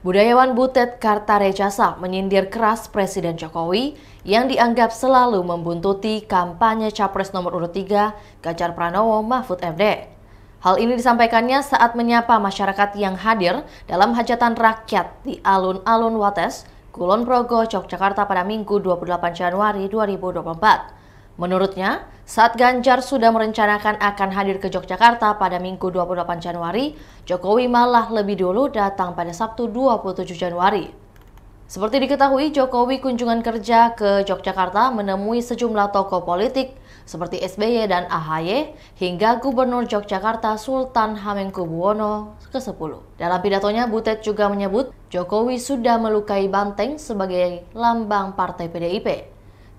Budayawan Butet Kartarejasa menyindir keras Presiden Jokowi yang dianggap selalu membuntuti kampanye Capres nomor urut 3 Ganjar Pranowo Mahfud MD. Hal ini disampaikannya saat menyapa masyarakat yang hadir dalam hajatan rakyat di Alun-Alun Wates, Kulon Progo, Yogyakarta pada Minggu 28 Januari 2024. Menurutnya, saat Ganjar sudah merencanakan akan hadir ke Yogyakarta pada Minggu 28 Januari, Jokowi malah lebih dulu datang pada Sabtu 27 Januari. Seperti diketahui, Jokowi kunjungan kerja ke Yogyakarta menemui sejumlah tokoh politik seperti SBY dan AHY hingga Gubernur Yogyakarta Sultan Hamengkubuwono ke-10. Dalam pidatonya, Butet juga menyebut Jokowi sudah melukai Banteng sebagai lambang Partai PDIP.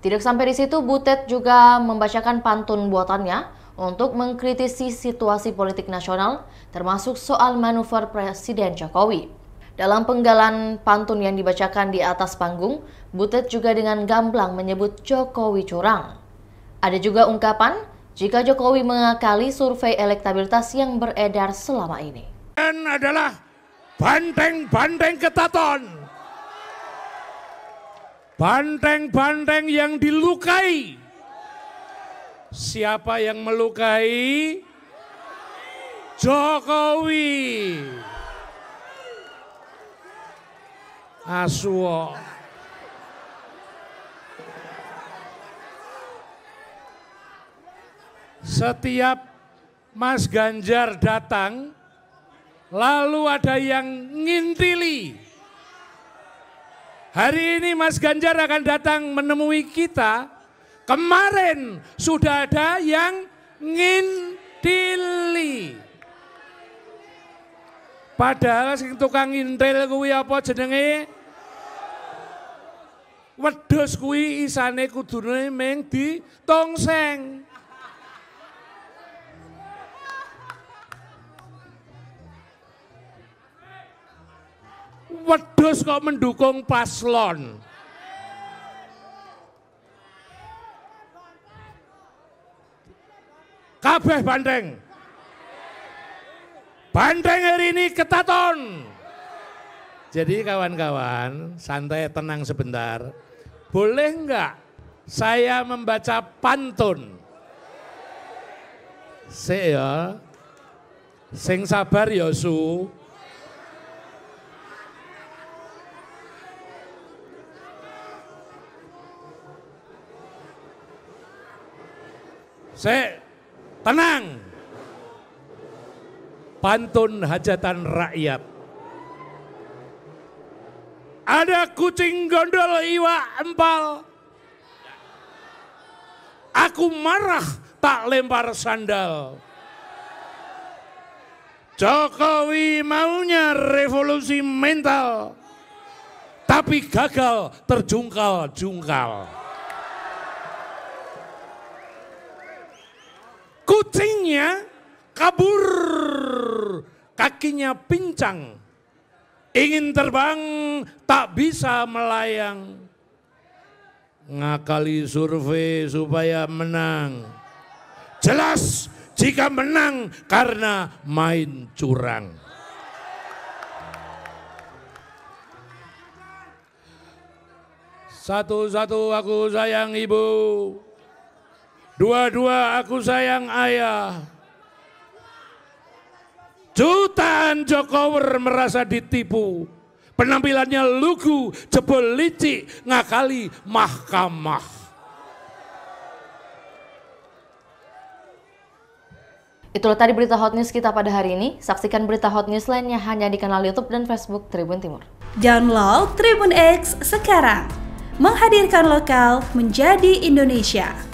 Tidak sampai di situ, Butet juga membacakan pantun buatannya untuk mengkritisi situasi politik nasional, termasuk soal manuver Presiden Jokowi. Dalam penggalan pantun yang dibacakan di atas panggung, Butet juga dengan gamblang menyebut Jokowi curang. Ada juga ungkapan jika Jokowi mengakali survei elektabilitas yang beredar selama ini. Dan adalah banteng-banteng ketaton Banteng-banteng yang dilukai. Siapa yang melukai? Jokowi. Aswo. Setiap Mas Ganjar datang, lalu ada yang ngintili. Hari ini Mas Ganjar akan datang menemui kita. Kemarin sudah ada yang ngintili. Padahal sing tukang ngintil kuwi apa jenenge? Wedhus kuwi isane kudune ming ditongseng. wedus kok mendukung paslon. Kabeh bandeng. Bandeng hari ini ketaton. Jadi kawan-kawan, santai tenang sebentar. Boleh enggak saya membaca pantun? Saya, sing sabar ya Saya tenang. Pantun hajatan rakyat. Ada kucing gondol iwa empal. Aku marah tak lempar sandal. Jokowi maunya revolusi mental. Tapi gagal terjungkal-jungkal. kakinya kabur, kakinya pincang. Ingin terbang tak bisa melayang. Ngakali survei supaya menang. Jelas jika menang karena main curang. Satu-satu aku sayang ibu. Dua-dua aku sayang ayah. Jutaan Jokower merasa ditipu. Penampilannya lugu, jebol licik, ngakali mahkamah. Itulah tadi berita hot news kita pada hari ini. Saksikan berita hot news lainnya hanya di kanal YouTube dan Facebook Tribun Timur. Download Tribun X sekarang. Menghadirkan lokal menjadi Indonesia.